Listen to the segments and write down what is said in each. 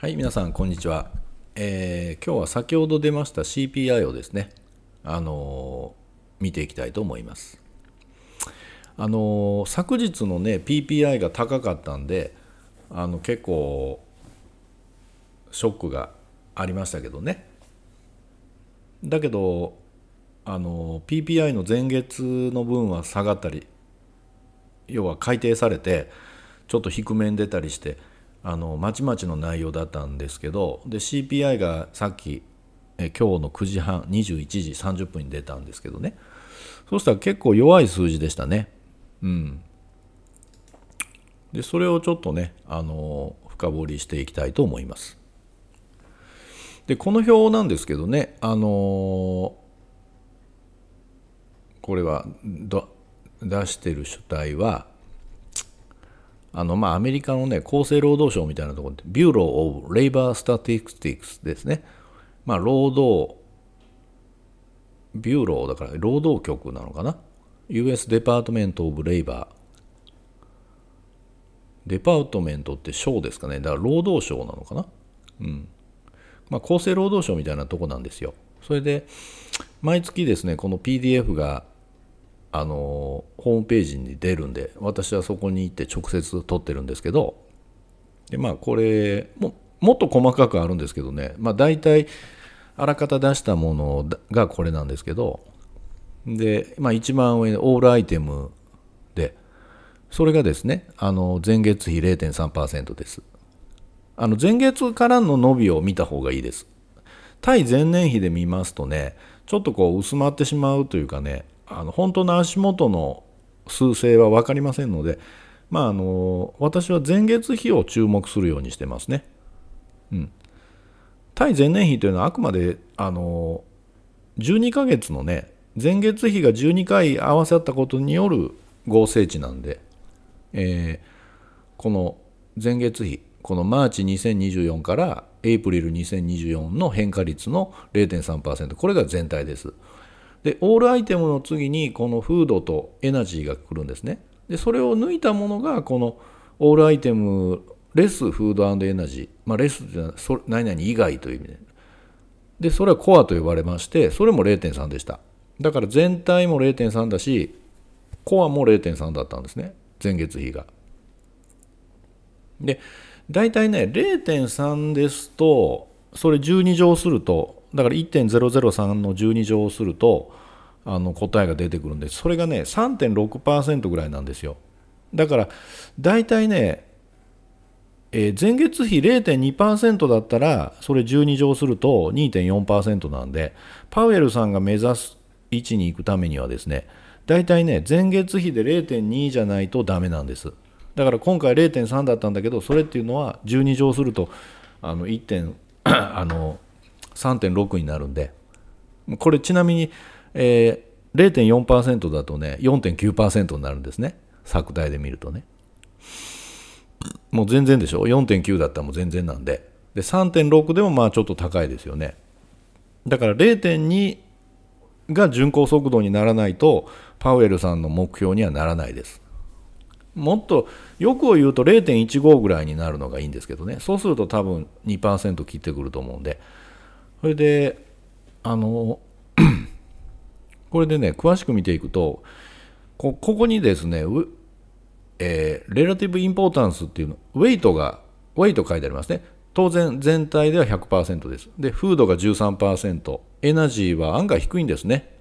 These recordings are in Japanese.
はい、皆さん、こんにちは。えー、今日は先ほど出ました CPI をですね、あのー、見ていきたいと思います。あのー、昨日のね、PPI が高かったんで、あの結構、ショックがありましたけどね。だけど、あの PPI の前月の分は下がったり、要は改定されて、ちょっと低めに出たりして、あのまちまちの内容だったんですけどで CPI がさっきえ今日の9時半21時30分に出たんですけどねそうしたら結構弱い数字でしたねうんでそれをちょっとねあの深掘りしていきたいと思いますでこの表なんですけどねあのこれは出してる主体はあのまあ、アメリカの、ね、厚生労働省みたいなところで、ビューロー・オブ・レイバー・スタティクティクスですね、まあ、労働、ビューローだから労働局なのかな、US デパートメント・オブ・レイバー、デパートメントって省ですかね、だから労働省なのかな、うんまあ、厚生労働省みたいなとこなんですよ。それで毎月ですね、この PDF があのホームページに出るんで私はそこに行って直接撮ってるんですけどでまあこれももっと細かくあるんですけどね、まあ、大体あらかた出したものがこれなんですけどで、まあ、一番上オールアイテムでそれがですねあの前月比0.3%ですあの前月からの伸びを見た方がいいです対前年比で見ますとねちょっとこう薄まってしまうというかねあの本当の足元の数勢は分かりませんので、まあ、あの私は前月比を注目するようにしてますね。うん、対前年比というのはあくまであの12ヶ月のね前月比が12回合わせったことによる合成値なんで、えー、この前月比このマーチ2024からエイプリル2024の変化率の0.3%これが全体です。でオールアイテムの次にこのフードとエナジーが来るんですねでそれを抜いたものがこのオールアイテムレスフードエナジー、まあ、レスってのは何々以外という意味ででそれはコアと呼ばれましてそれも0.3でしただから全体も0.3だしコアも0.3だったんですね前月比がで大体ね0.3ですとそれ12乗するとだから1.003の12乗をするとあの答えが出てくるんでそれがね3.6%ぐらいなんですよだから大体ね、えー、前月比0.2%だったらそれ12乗すると2.4%なんでパウエルさんが目指す位置に行くためにはですね大体ね前月比で0.2じゃないとダメなんですだから今回0.3だったんだけどそれっていうのは12乗するとあの1点 あの3.6になるんでこれちなみに、えー、0.4%だとね4.9%になるんですね削体で見るとねもう全然でしょ4.9だったらもう全然なんでで3.6でもまあちょっと高いですよねだから0.2が巡航速度にならないとパウエルさんの目標にはならないですもっとくを言うと0.15ぐらいになるのがいいんですけどねそうすると多分2%切ってくると思うんでそれであのこれでね詳しく見ていくとここにですねえー、レラティブインポータンスっていうのウェイトがウェイト書いてありますね当然全体では100%ですでフードが13%エナジーは案外低いんですね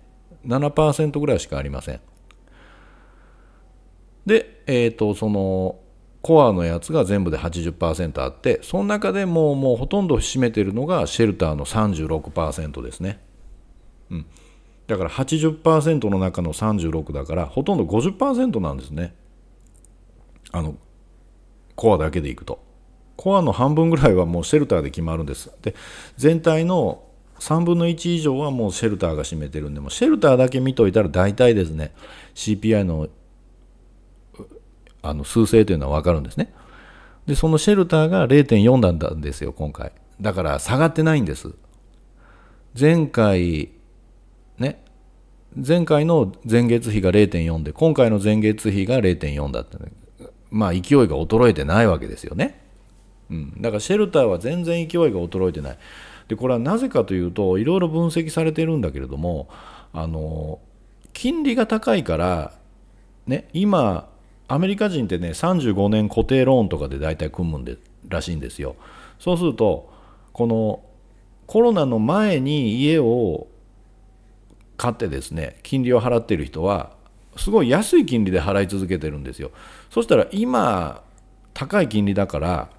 7%ぐらいしかありませんでえっ、ー、とそのコアのやつが全部で80%あってその中でもうもうほとんど占めてるのがシェルターの36%ですね、うん、だから80%の中の36だからほとんど50%なんですねあのコアだけでいくとコアの半分ぐらいはもうシェルターで決まるんですで全体の3分の1以上はもうシェルターが占めてるんでもシェルターだけ見といたら大体ですね CPI のあの数勢というのは分かるんですね。で、そのシェルターが0.4だったんですよ、今回。だから下がってないんです。前回、ね、前回の前月比が0.4で、今回の前月比が0.4だった、ね、まあ勢いが衰えてないわけですよね。うん、だからシェルターは全然勢いが衰えてない。でこれはなぜかというといろいろ分析されてるんだけれどもあの金利が高いから、ね、今アメリカ人ってね35年固定ローンとかで大体組むんでらしいんですよそうするとこのコロナの前に家を買ってですね金利を払っている人はすごい安い金利で払い続けてるんですよそしたら今高い金利だから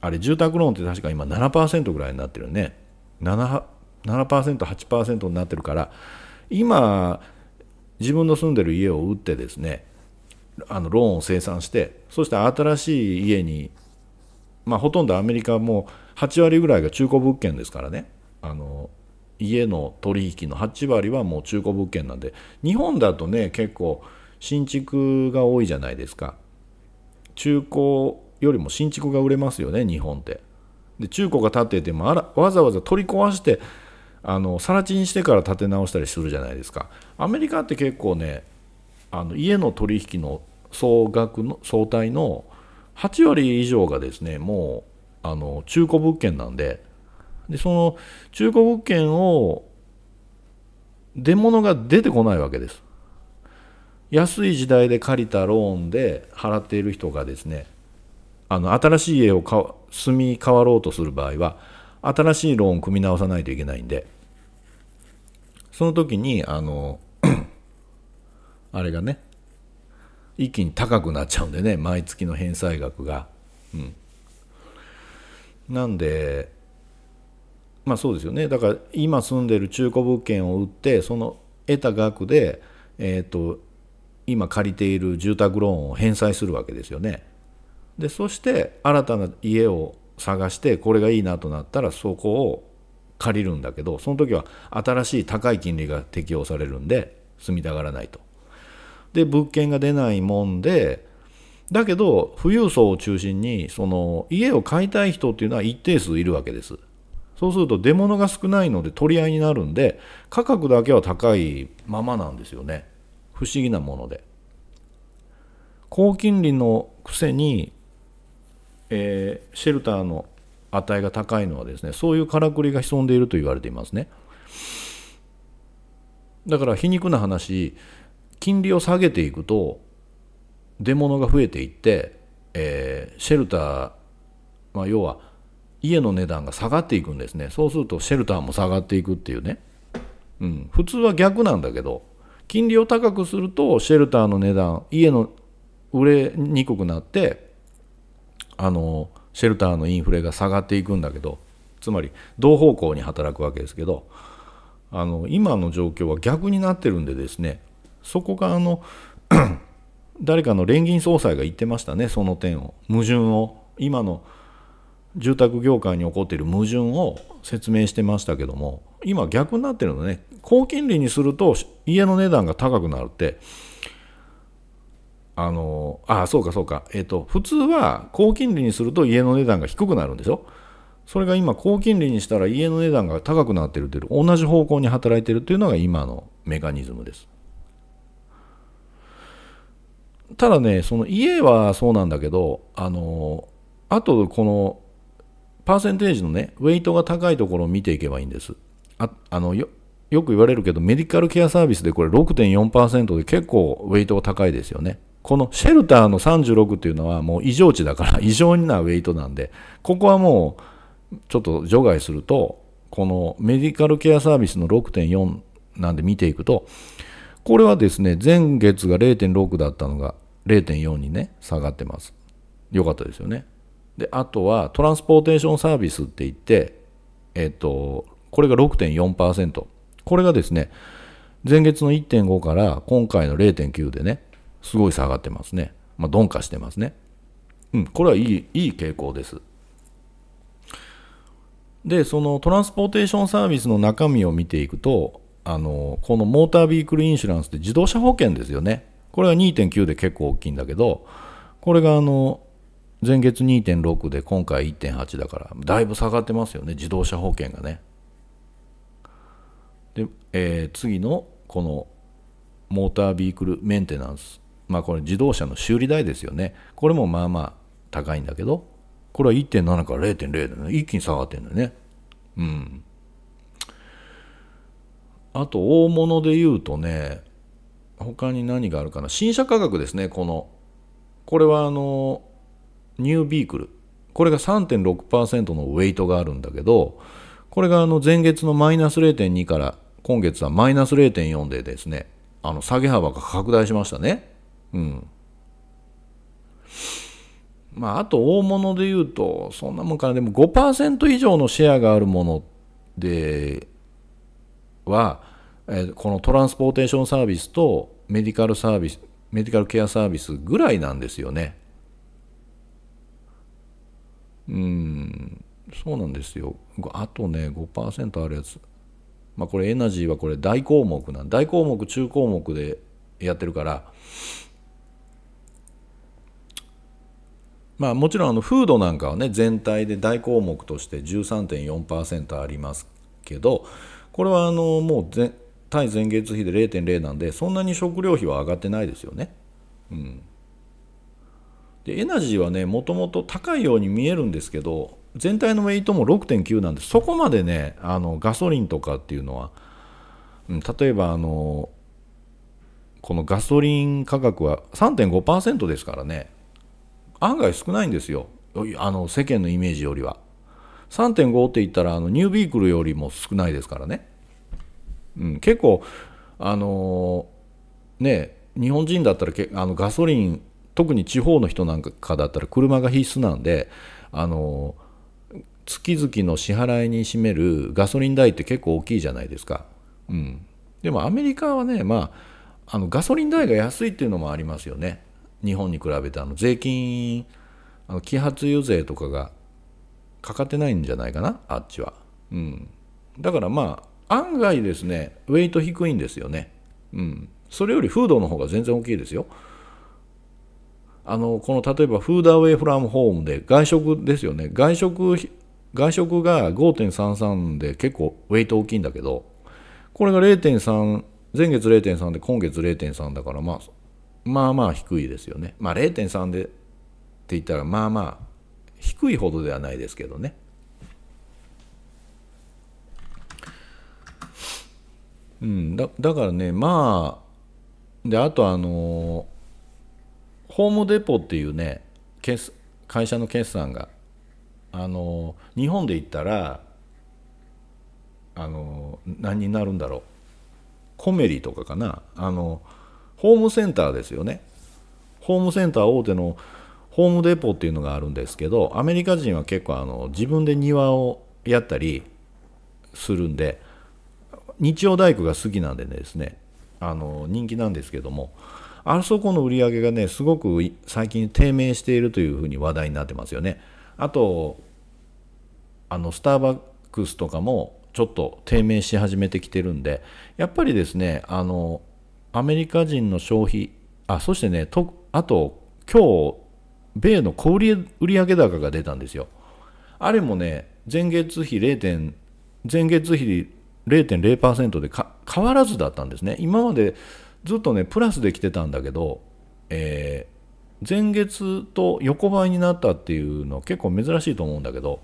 あれ住宅ローンって確か今7%ぐらいになってるね 7%, 7 8%になってるから今自分の住んでる家を売ってですねあのローンを生産してそして新しい家に、まあ、ほとんどアメリカも8割ぐらいが中古物件ですからねあの家の取引の8割はもう中古物件なんで日本だとね結構新築が多いじゃないですか中古よりも新築が売れますよね日本ってで中古が建ててもあらわざわざ取り壊してあの更地にしてから建て直したりするじゃないですかアメリカって結構ねあの家の取引の総額の総体の8割以上がですねもうあの中古物件なんででその中古物件を出物が出てこないわけです安い時代で借りたローンで払っている人がですねあの新しい家をか住み変わろうとする場合は新しいローンを組み直さないといけないんでその時にあのあれがね一気に高くなっちゃうんでね毎月の返済額がうんなんでまあそうですよねだから今住んでる中古物件を売ってその得た額でえっ、ー、と今借りている住宅ローンを返済するわけですよねでそして新たな家を探してこれがいいなとなったらそこを借りるんだけどその時は新しい高い金利が適用されるんで住みたがらないとで物件が出ないもんでだけど富裕層を中心にその家を買いたい人っていうのは一定数いるわけですそうすると出物が少ないので取り合いになるんで価格だけは高いままなんですよね不思議なもので高金利のくせに、えー、シェルターの値が高いのはですねそういうからくりが潜んでいると言われていますねだから皮肉な話金利を下げていくと出物が増えていって、えー、シェルター、まあ、要は家の値段が下がっていくんですねそうするとシェルターも下がっていくっていうね、うん、普通は逆なんだけど金利を高くするとシェルターの値段家の売れにくくなってあのシェルターのインフレが下がっていくんだけどつまり同方向に働くわけですけどあの今の状況は逆になってるんでですねそこがあの 誰かの連銀総裁が言ってましたねその点を矛盾を今の住宅業界に起こっている矛盾を説明してましたけども今逆になってるのね高金利にすると家の値段が高くなるってあのあそうかそうかえっ、ー、と普通は高金利にすると家の値段が低くなるんでしょそれが今高金利にしたら家の値段が高くなってるという同じ方向に働いてるというのが今のメカニズムですただねその家はそうなんだけどあのあとこのパーセンテージのねウェイトが高いところを見ていけばいいんですああのよよく言われるけどメディカルケアサービスでこれ6.4%で結構ウェイトが高いですよねこのシェルターの36っていうのはもう異常値だから異常なウェイトなんでここはもうちょっと除外するとこのメディカルケアサービスの6.4なんで見ていくとこれはですね、前月が0.6だったのが0.4にね、下がってます。よかったですよね。で、あとはトランスポーテーションサービスって言って、えっ、と、これが6.4%。これがですね、前月の1.5から今回の0.9でね、すごい下がってますね。まあ、鈍化してますね。うん、これはいい、いい傾向です。で、そのトランスポーテーションサービスの中身を見ていくと、あのこのモータービークルインシュランスって自動車保険ですよねこれは2.9で結構大きいんだけどこれがあの前月2.6で今回1.8だからだいぶ下がってますよね自動車保険がねで、えー、次のこのモータービークルメンテナンスまあこれ自動車の修理代ですよねこれもまあまあ高いんだけどこれは1.7から0.0でね一気に下がってるんだよねうんあと大物で言うとね他に何があるかな新車価格ですねこのこれはあのニュービークルこれが3.6%のウェイトがあるんだけどこれがあの前月のマイナス0.2から今月はマイナス0.4でですねあの下げ幅が拡大しましたねうんまあ、あと大物で言うと、そんなもんかな、でも5%以上のシェアがあるもので、は、えこのトランスポーテーションサービスとメディカルサービスメディカルケアサービスぐらいなんですよね。うんそうなんですよあとね5%あるやつまあこれエナジーはこれ大項目なん大項目中項目でやってるからまあもちろんあのフードなんかはね全体で大項目として13.4%ありますけどこれはあのもう対前月比で0.0なんでそんなに食料費は上がってないですよね。うん、でエナジーはねもともと高いように見えるんですけど全体のウェイトも6.9なんでそこまでねあのガソリンとかっていうのは、うん、例えばあのこのガソリン価格は3.5%ですからね案外少ないんですよあの世間のイメージよりは。3.5って言ったらあのニュービークルよりも少ないですからね、うん、結構あのー、ね日本人だったらけあのガソリン特に地方の人なんかだったら車が必須なんであのー、月々の支払いに占めるガソリン代って結構大きいじゃないですか、うん、でもアメリカはねまああのガソリン代が安いっていうのもありますよね日本に比べてあの税金あの揮発油税とかがかかってないんじゃないかなあっちは、うん、だからまあ案外ですねウェイト低いんですよね、うん、それよりフードの方が全然大きいですよあのこの例えばフードアウェイフラムホームで外食ですよね外食外食が5.33で結構ウェイト大きいんだけどこれが0.3前月0.3で今月0.3だからまあまあまあ低いですよねまあ0.3でって言ったらまあまあ低いほどではないですけどね。うん、だだからねまあであとあのホームデポっていうね会社の決算があの日本で言ったらあの何になるんだろうコメリとかかなあのホームセンターですよねホームセンター大手のホームデポっていうのがあるんですけどアメリカ人は結構あの自分で庭をやったりするんで日曜大工が好きなんでですねあの人気なんですけどもあそこの売り上げがねすごく最近低迷しているというふうに話題になってますよねあとあのスターバックスとかもちょっと低迷し始めてきてるんでやっぱりですねあのアメリカ人の消費あそしてねとあと今日米の小売売上高が出たんですよ。あれもね、前月比0点、前月比0.0%で変わらずだったんですね。今までずっとね、プラスできてたんだけど、えー、前月と横ばいになったっていうのは結構珍しいと思うんだけど、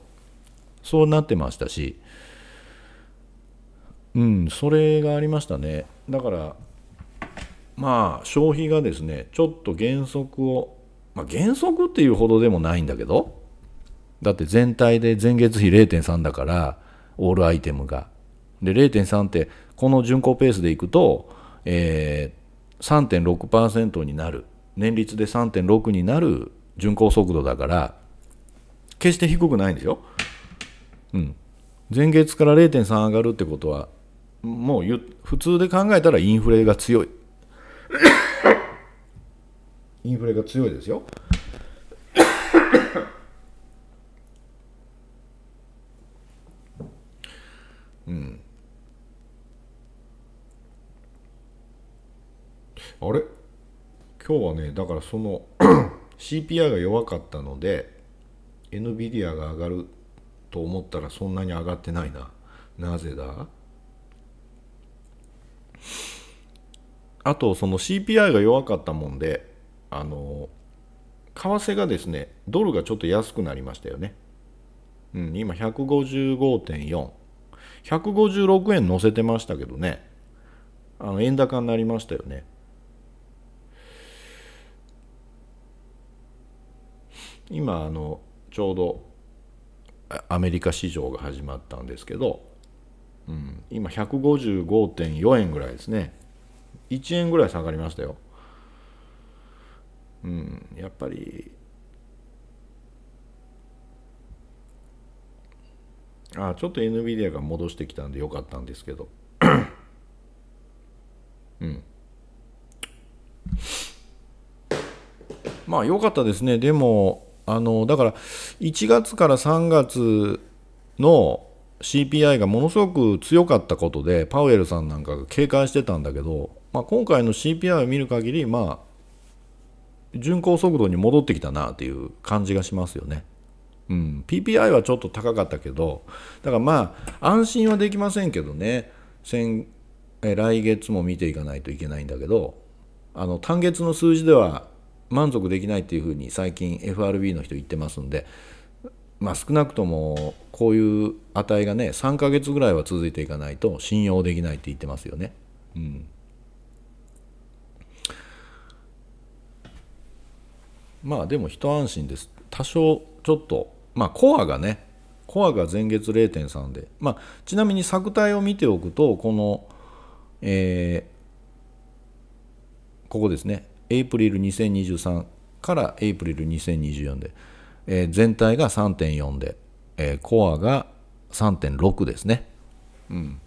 そうなってましたし、うん、それがありましたね。だから、まあ、消費がですね、ちょっと減速をまあ、原則っていうほどでもないんだけどだって全体で前月比0.3だからオールアイテムがで0.3ってこの巡航ペースでいくと、えー、3.6%になる年率で3.6になる巡航速度だから決して低くないんですよ。うん、前月から0.3上がるってことはもう普通で考えたらインフレが強いインフレが強いですよ。うん。あれ今日はね、だからその CPI が弱かったので、NVIDIA が上がると思ったらそんなに上がってないな。なぜだあと、その CPI が弱かったもんで、あの為替がですねドルがちょっと安くなりましたよね、うん、今155.4 156円乗せてましたけどねあの円高になりましたよね今あのちょうどアメリカ市場が始まったんですけど、うん、今155.4円ぐらいですね1円ぐらい下がりましたようん、やっぱりあちょっと NVIDIA が戻してきたんでよかったんですけどうんまあ良かったですねでもあのだから1月から3月の CPI がものすごく強かったことでパウエルさんなんかが警戒してたんだけど、まあ、今回の CPI を見る限りまあ巡航速度に戻ってきたなていう感じがしますよね。うん、PPI はちょっと高かったけど、だからまあ、安心はできませんけどね、先え来月も見ていかないといけないんだけど、あの単月の数字では満足できないっていうふうに最近 FRB の人言ってますんで、まあ、少なくともこういう値がね3ヶ月ぐらいは続いていかないと信用できないって言ってますよね。うんまあでも一安心です多少ちょっとまあコアがねコアが前月0.3で、まあ、ちなみに作体を見ておくとこの、えー、ここですねエイプリル2023からエイプリル2024で、えー、全体が3.4で、えー、コアが3.6ですね。うん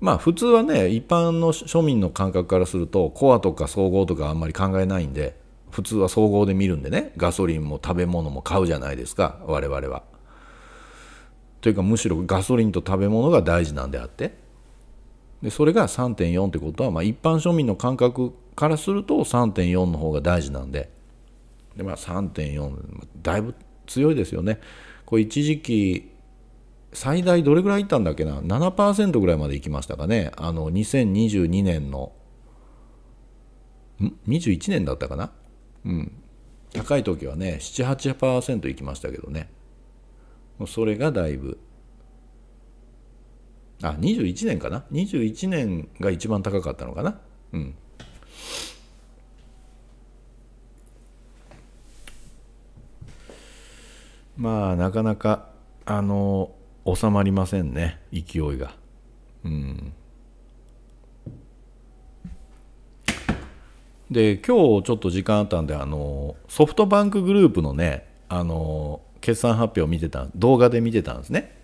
まあ普通はね一般の庶民の感覚からするとコアとか総合とかあんまり考えないんで普通は総合で見るんでねガソリンも食べ物も買うじゃないですか我々は。というかむしろガソリンと食べ物が大事なんであってでそれが3.4ってことは、まあ、一般庶民の感覚からすると3.4の方が大事なんでで、まあ、3.4だいぶ強いですよね。これ一時期最大どれぐらいいったんだっけな7%ぐらいまでいきましたかねあの2022年のん21年だったかなうん高い時はね78%いきましたけどねそれがだいぶあ21年かな21年が一番高かったのかなうんまあなかなかあの収まりませんね勢いがうんで今日ちょっと時間あったんであのソフトバンクグループのねあの決算発表を見てた動画で見てたんですね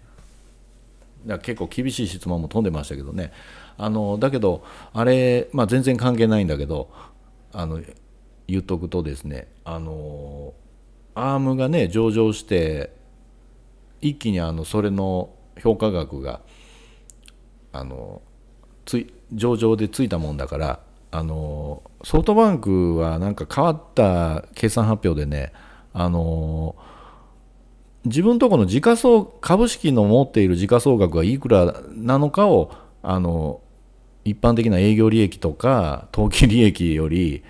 結構厳しい質問も飛んでましたけどねあのだけどあれ、まあ、全然関係ないんだけどあの言っとくとですねあのアームがね上場して一気にあのそれの評価額があの上場でついたもんだからあのソフトバンクはなんか変わった決算発表でねあの自分とこの時価総株式の持っている時価総額はいくらなのかをあの一般的な営業利益とか投機利益より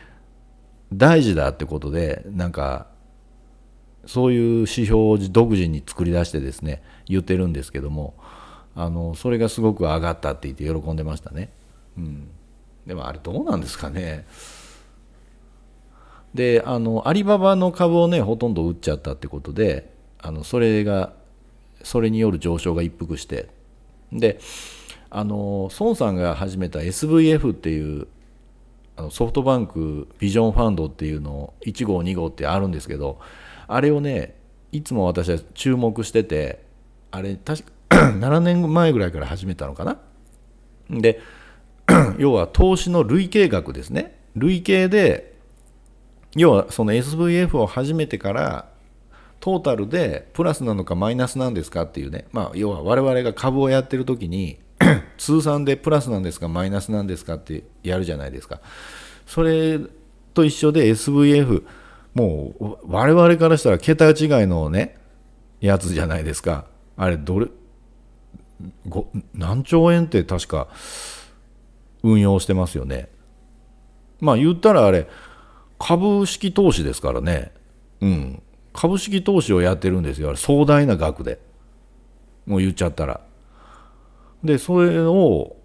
大事だってことでなんかそういう指標を独自に作り出してですね言ってるんですけどもあのそれがすごく上がったって言って喜んでましたね。うんでもあれどうなんですかね。であのアリババの株をねほとんど売っちゃったってことであのそれがそれによる上昇が一服してであの孫さんが始めた SVF っていうあのソフトバンクビジョンファンドっていうのを1号2号ってあるんですけどあれをねいつも私は注目しててあれ確か7 年前ぐらいから始めたのかなで 要は投資の累計額ですね。累計で、要はその SVF を始めてから、トータルでプラスなのかマイナスなんですかっていうね、まあ、要は我々が株をやってる時に、通算でプラスなんですか、マイナスなんですかってやるじゃないですか。それと一緒で SVF、もう我々からしたら桁違いのね、やつじゃないですか。あれ、どれ、何兆円って確か、運用してますよね。まあ言ったらあれ、株式投資ですからね。うん。株式投資をやってるんですよ。壮大な額で。もう言っちゃったら。で、それを、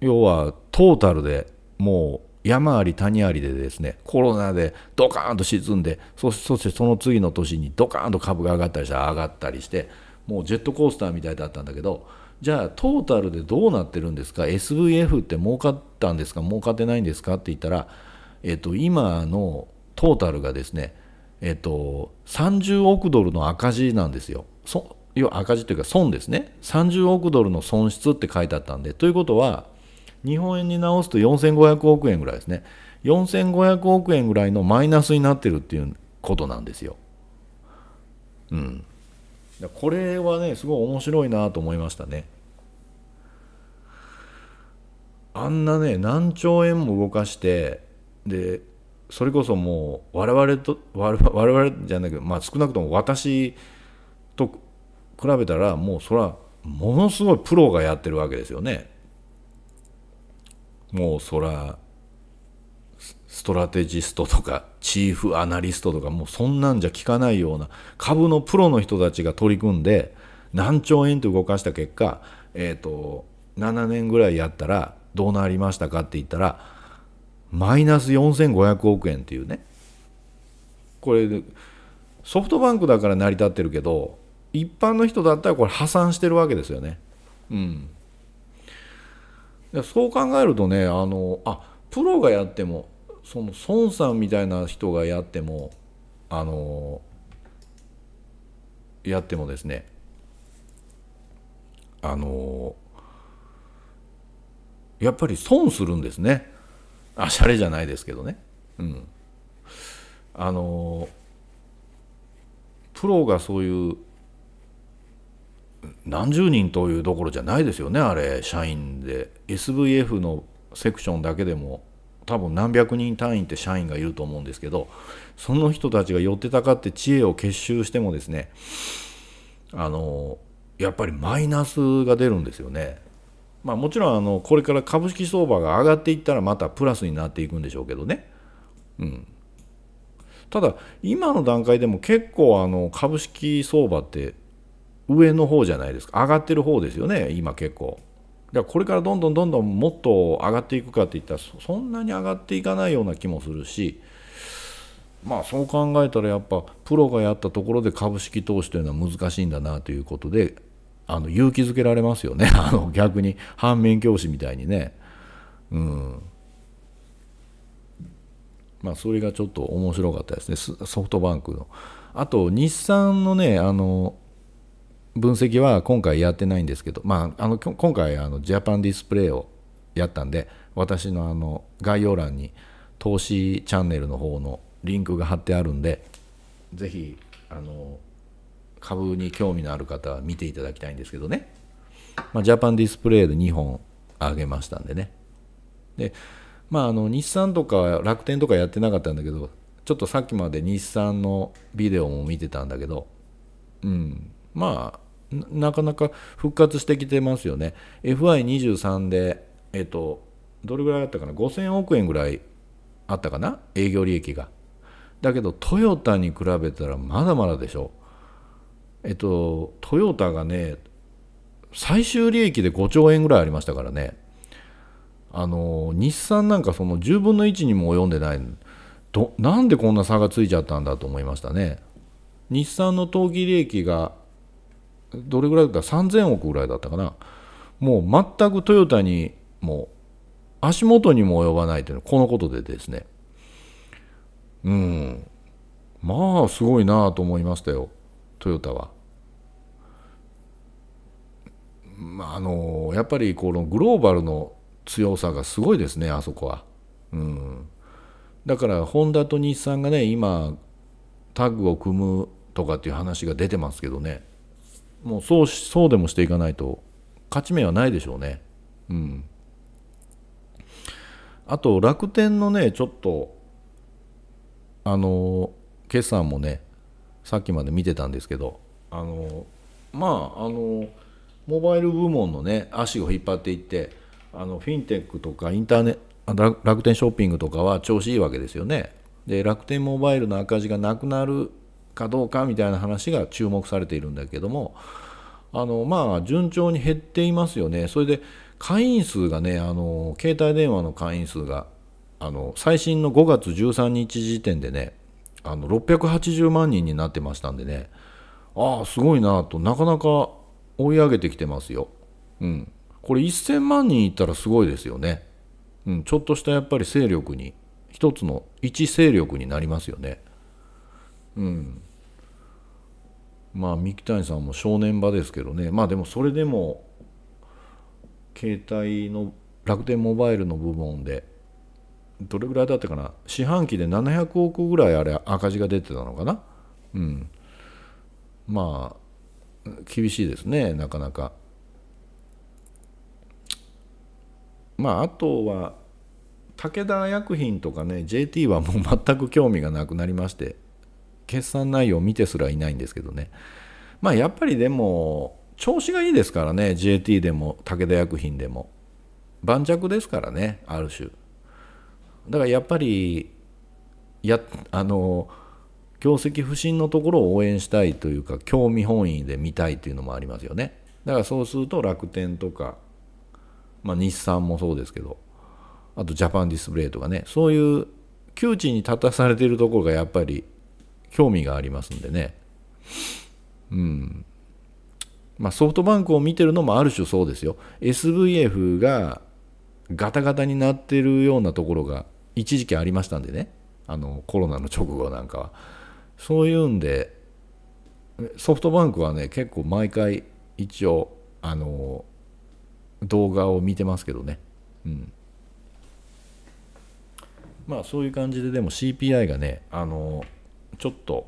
要はトータルでもう山あり谷ありでですね、コロナでドカーンと沈んで、そしてその次の年にドカーンと株が上がったりして、上がったりして、もうジェットコースターみたいだったんだけど、じゃあトータルでどうなってるんですか SVF って儲かったんですか儲かってないんですかって言ったら、えっと、今のトータルがですね、えっと、30億ドルの赤字なんですよ。そ要は赤字というか損ですね30億ドルの損失って書いてあったんでということは日本円に直すと4500億円ぐらいですね4500億円ぐらいのマイナスになってるっていうことなんですよ。うん、これはねすごい面白いなと思いましたねあんなね何兆円も動かしてでそれこそもう我々と我々じゃないけど、まあ、少なくとも私と比べたらもうそれはものすごいプロがやってるわけですよね。もうそらストラテジストとかチーフアナリストとかもうそんなんじゃ効かないような株のプロの人たちが取り組んで何兆円と動かした結果、えと、と7年ぐらいやったらどうなりましたかって言ったらマイナス4500億円っていうねこれソフトバンクだから成り立ってるけど一般の人だったらこれ破産してるわけですよね。うん、そう考えるとねあのあプロがやってもその孫さんみたいな人がやってもあのやってもですねあのやっぱり損するんですねあしゃれじゃないですけどねうんあのプロがそういう何十人というどころじゃないですよねあれ社員で SVF のセクションだけでも多分何百人単位って社員がいると思うんですけどその人たちが寄ってたかって知恵を結集してもですねあのやっぱりマイナスが出るんですよね。まあ、もちろんあのこれから株式相場が上がっていったらまたプラスになっていくんでしょうけどね。うん、ただ今の段階でも結構あの株式相場って上の方じゃないですか上がってる方ですよね今結構。だこれからどんどんどんどんもっと上がっていくかっていったらそんなに上がっていかないような気もするしまあそう考えたらやっぱプロがやったところで株式投資というのは難しいんだなということであの勇気づけられますよね あの逆に反面教師みたいにねうんまあそれがちょっと面白かったですねソフトバンクのあと日産のねあの分析は今回やってないんですけど、まあ、あの今回あのジャパンディスプレイをやったんで私のあの概要欄に投資チャンネルの方のリンクが貼ってあるんで是非あの株に興味のある方は見ていただきたいんですけどね、まあ、ジャパンディスプレイで2本上げましたんでねでまああの日産とか楽天とかやってなかったんだけどちょっとさっきまで日産のビデオも見てたんだけどうんまあなかなか復活してきてますよね FI23 でえっとどれぐらいあったかな5000億円ぐらいあったかな営業利益がだけどトヨタに比べたらまだまだでしょえっとトヨタがね最終利益で5兆円ぐらいありましたからねあの日産なんかその10分の1にも及んでないどなんでこんな差がついちゃったんだと思いましたね日産の当期利益がどれぐらいだった3000億ぐらいだったかなもう全くトヨタにもう足元にも及ばないというのはこのことでですねうんまあすごいなと思いましたよトヨタは。まあ、あのやっぱりこのグローバルの強さがすごいですねあそこは。うん、だからホンダと日産がね今タッグを組むとかっていう話が出てますけどねもうそうそうでもしていかないと勝ち目はないでしょうね。うん、あと楽天のねちょっとあの決算もねさっきまで見てたんですけどあのまああのモバイル部門のね足を引っ張っていってあのフィンテックとかインターネッ楽天ショッピングとかは調子いいわけですよね。で楽天モバイルの赤字がなくなるかどうかみたいな話が注目されているんだけどもあのまあ順調に減っていますよねそれで会員数がねあの携帯電話の会員数があの最新の5月13日時点でねあの680万人になってましたんでねああすごいなとなかなか追い上げてきてますよ。うん、これ1000万人いったらすごいですよね。うん、ちょっとしたやっぱり勢力に一つの一勢力になりますよね。うん、まあ三木谷さんも正念場ですけどねまあでもそれでも携帯の楽天モバイルの部門でどれぐらいだったかな四半期で700億ぐらいあれ赤字が出てたのかなうんまあ厳しいですねなかなかまああとは武田薬品とかね JT はもう全く興味がなくなりまして決算内容を見てすらいないんですけどね。まあやっぱりでも、調子がいいですからね、JT でも武田薬品でも。盤石ですからね、ある種。だからやっぱり、や、あの、業績不振のところを応援したいというか、興味本位で見たいというのもありますよね。だからそうすると楽天とか、まあ、日産もそうですけど、あとジャパンディスプレイとかね、そういう窮地に立たされているところがやっぱり興味がありますんでね。うん。まあ、ソフトバンクを見てるのもある種そうですよ。SVF がガタガタになってるようなところが一時期ありましたんでね。あの、コロナの直後なんかは。そういうんで、ソフトバンクはね、結構毎回一応、あの、動画を見てますけどね。うん。まあそういう感じででも CPI がね、あのちょっと、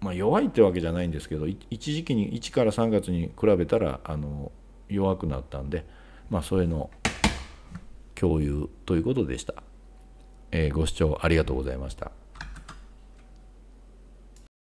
まあ、弱いってわけじゃないんですけど一時期に1から3月に比べたらあの弱くなったんで、まあ、それの共有ということでした、えー、ご視聴ありがとうございました